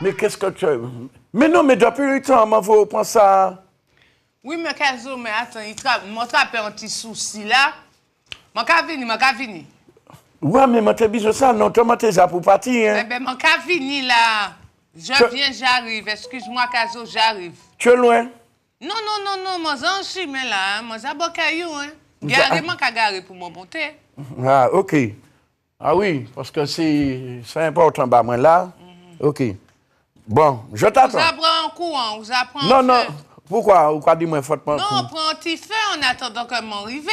Mwen kè sko chè? Mwen nou mè dò pè rito an man vò pou pan sa? Wè mè kè zò mè atè, mè mò tra pè an ti sou si la. Mè kè vini, mè kè vini. Wè mè mè te bizosan, nan te mè te zapou pati. Mè mè mè kè vini la. Mè mè mè kè vini la. Je viens, j'arrive. Excuse-moi, Kazo, j'arrive. Tu es loin? Non, non, non, non. Moi, je suis là. Hein, moi, je hein. moi, qu'à garer pour mon monter. Ah, OK. Ah oui, parce que c'est important, bah, moi, là. Mhm. OK. Bon, je t'attends. Vous apprend en courant, vous apprend Non, non. Pourquoi? Pourquoi? Pourquoi dis-moi fortement? Non, on prend un petit feu en attendant que mon arrive.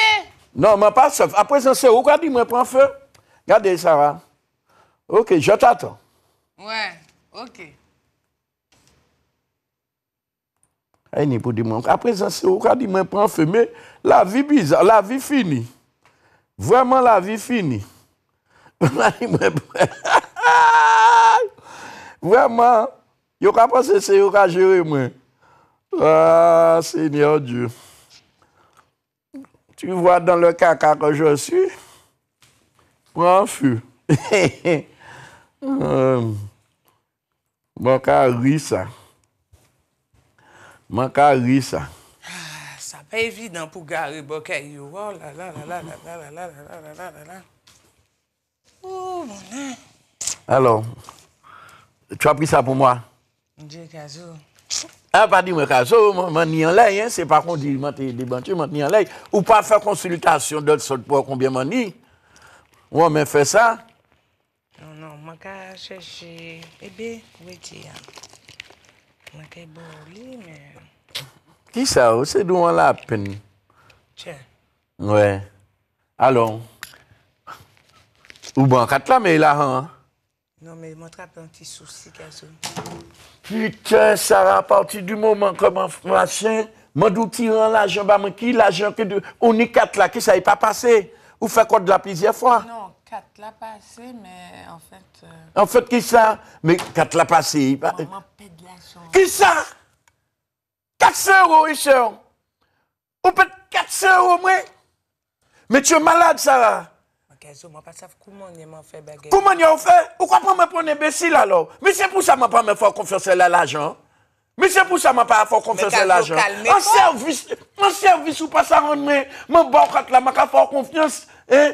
Non, mais pas ça. Après, c'est quoi dis-moi prends feu? Regardez, Sarah. Hein. OK, je t'attends. Ouais. OK. A pour après ça, c'est au cas de me prendre Mais la vie bizarre, la vie finie. Vraiment, la vie finie. Vraiment, yo ka pas c'est au cas gérer moi. Ah, Seigneur Dieu. Tu vois dans le caca que je suis, prends feu. Euh, Mwen ka ri sa. Ça ka évident pour garer bokay Oh là là là là là là là là là là. la Oh, mon Dieu. Alors, tu as pris ça pour moi? Je Kazo. Ah, pas dit moi Kazo, je ni en l'air, hein. c'est pas qu'on dit, je suis débantu, je ni en l'air. Ou pas faire consultation d'autres pour combien je ni. Ou on fait ça. Qui ça ebe mais... Qui ça alors ou bon katla non mais m'attrape un petit souci putain ça à partir du moment comment machin m'a tirant l'argent bah, qui l'argent que de on quatre là qui ça n'est pas passé ou fait quoi de la plusieurs fois. 4 l'a passé, mais en fait. Euh, en fait, qui ça Mais 4 l'a passé. Maman pète l'argent. Qui ça 400 euros, Richard. On pète 400 euros, moi. Mais tu es malade, Sarah. Comment vous fait Pourquoi pas me prendre imbécile alors Mais c'est pour ça que je ne pas me faire confiance à l'argent. Mais c'est pour ça que je ne pas faire confiance à l'argent. En service, en service, ou pas ça, je ne pas faire confiance. Hein?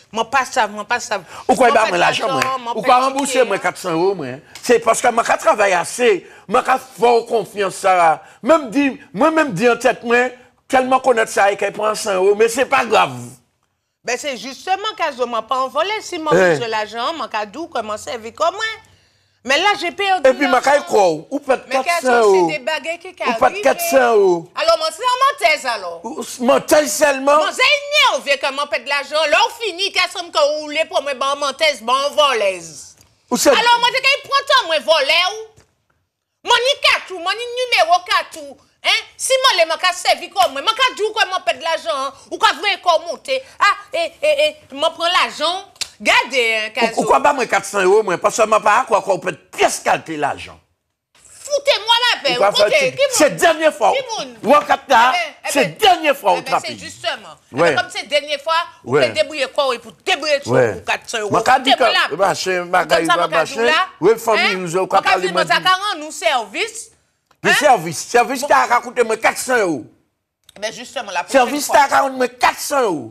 Je ne pas ça, je ne pas ça. Pourquoi il de l'argent, Pourquoi rembourser, moi, 400 euros, moi C'est parce que je travaille assez, je fais fort confiance, Sarah. Même dit, moi-même dis en tête, moi, tellement connaître ça et je prend 100 euros, mais ce n'est pas grave. Ben, c'est justement je ne m'a pas volé Si je eh. m'a l'argent, je m'a dit commencer comme comment Men la jè peyo di nan san. E pi makay kou, ou pat kat san ou. Mekan san se de bagay ke karripe. Ou pat kat san ou. Alo, monsen an ah, mantez alo. Ou mantez salman? Monsen yon vey kwa mantez la jan, lor fini, kwa som kwa oule pou mwen ban mantez, ban volez. Ou se? Alo, monsen kwa yon prantan mwen vole ou. Mouni katou, mouni numero katou. Si mouni mwen kwa sevi kwa mwen, mwen kwa djou kwa mantez la jan. Ou kwa vwe kwa mantez. A, e, e, e, mwen pran la jan. Gade, euh, Kazo. Pourquoi pas moi 400 euros, moi, pas seulement par quoi qu'on peut pièce calter l'argent. Foutez-moi la paix, C'est la C'est dernière fois. Eh ben, eh c'est la ben, c'est dernière fois au eh ben, trappe. C'est justement. Comme c'est dernière fois, vous pouvez débrouiller quoi pour débrouiller tout pour 400 euros. Moi, quand je dis machin, magaï, machin, oui, famille, hein? nous avons quoi? parler. Nous avons nous service. Le hein? service, service qui a moi 400 euros. Mais justement, la prochaine fois. Service qui a 400 euros.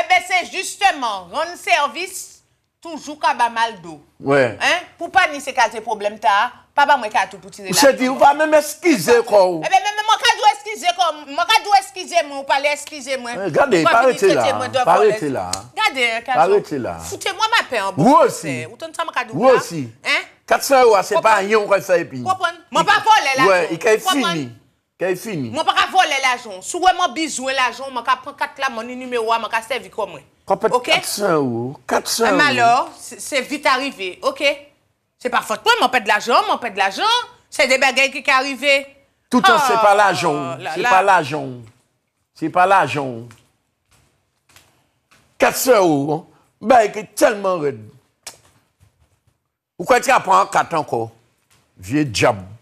Ebe eh se justeman, ronde servis toujou ka ba mal do. Ouè. Hein, pou pa ni se kaze problem ta, pa ba mwen kaze tout pouti eh de la. Ou se di ou pa mwen eskize kou. Ebe mwen mwen mwen mwen kaze ou eskize kou. Mwen kaze ou eskize mwen ou pale eskize mwen. Gade, parete la. Parete la. Gade, parete la. Soute mwen mwen pen an bote. Ouè si. Ou ton sa mwen kaze ou kwa. Ouè si. Hein? Kat se oua se pan yon kwa sa epi. Mwen pa kole la. Ouè, ike fin mi. Ke y fini? Mwen pa ka vole l ajon. Sou wè mwen bizou l ajon. Mwen ka pran kat la mwen y numero a. Mwen ka sevi kwa mwen. Kwa pet 400 ou. 400 ou. Mwen lor, se vit arive. Ok. Se pa fote mwen pet l ajon. Mwen pet l ajon. Se debegey ki ki arive. Tout an se pa l ajon. Oh, se pa l ajon. Se pa l ajon. 400 ou. Mwen ki telman red. Ou kwen ti a pran kat anko? Vye diabou.